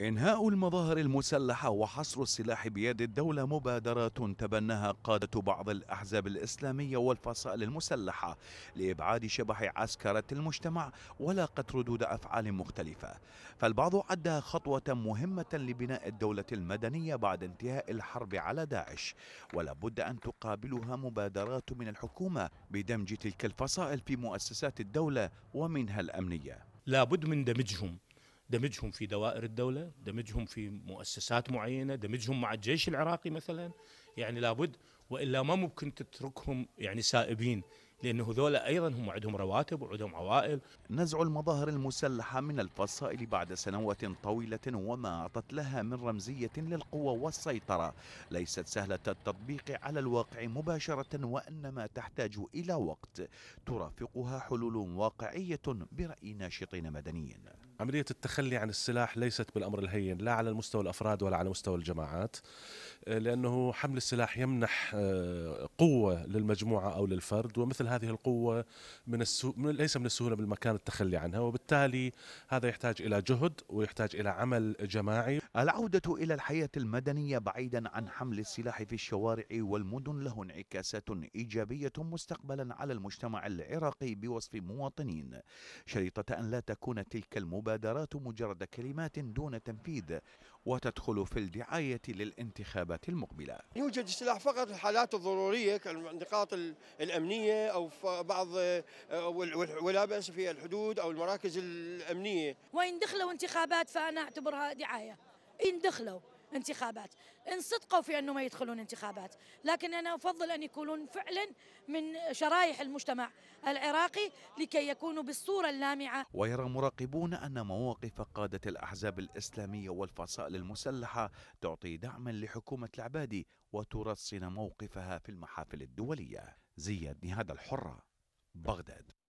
إنهاء المظاهر المسلحة وحصر السلاح بيد الدولة مبادرات تبناها قادة بعض الأحزاب الإسلامية والفصائل المسلحة لإبعاد شبح عسكرة المجتمع ولاقت ردود أفعال مختلفة فالبعض عدها خطوة مهمة لبناء الدولة المدنية بعد انتهاء الحرب على داعش ولابد أن تقابلها مبادرات من الحكومة بدمج تلك الفصائل في مؤسسات الدولة ومنها الأمنية لابد من دمجهم دمجهم في دوائر الدولة دمجهم في مؤسسات معينة دمجهم مع الجيش العراقي مثلا يعني لابد وإلا ما ممكن تتركهم يعني سائبين لأنه هذول أيضا هم عندهم رواتب وعندهم عوائل نزع المظاهر المسلحة من الفصائل بعد سنوات طويلة وما أعطت لها من رمزية للقوة والسيطرة ليست سهلة التطبيق على الواقع مباشرة وإنما تحتاج إلى وقت ترافقها حلول واقعية برأي ناشطين مدنيين عملية التخلي عن السلاح ليست بالأمر الهين لا على المستوى الأفراد ولا على مستوى الجماعات آه، لأنه حمل السلاح يمنح آه، قوة للمجموعة أو للفرد ومثل هذه القوة من السو... ليس من السهولة بالمكان التخلي عنها وبالتالي هذا يحتاج إلى جهد ويحتاج إلى عمل جماعي العودة إلى الحياة المدنية بعيدا عن حمل السلاح في الشوارع والمدن له انعكاسات إيجابية مستقبلا على المجتمع العراقي بوصف مواطنين شريطة أن لا تكون تلك المبادرة المبادرات مجرد كلمات دون تنفيذ وتدخل في الدعاية للانتخابات المقبلة يوجد السلاح فقط في الحالات الضرورية كالنقاط الأمنية أو بعض آه، ولا بأس في الحدود أو المراكز الأمنية وإن دخلوا انتخابات فأنا أعتبرها دعاية إن دخلوا انتخابات إن صدقوا في أنه ما يدخلون انتخابات لكن أنا أفضل أن يكونون فعلا من شرائح المجتمع العراقي لكي يكونوا بالصورة اللامعة ويرى مراقبون أن مواقف قادة الأحزاب الإسلامية والفصائل المسلحة تعطي دعما لحكومة العبادي وترصن موقفها في المحافل الدولية زياد نهاد الحرة بغداد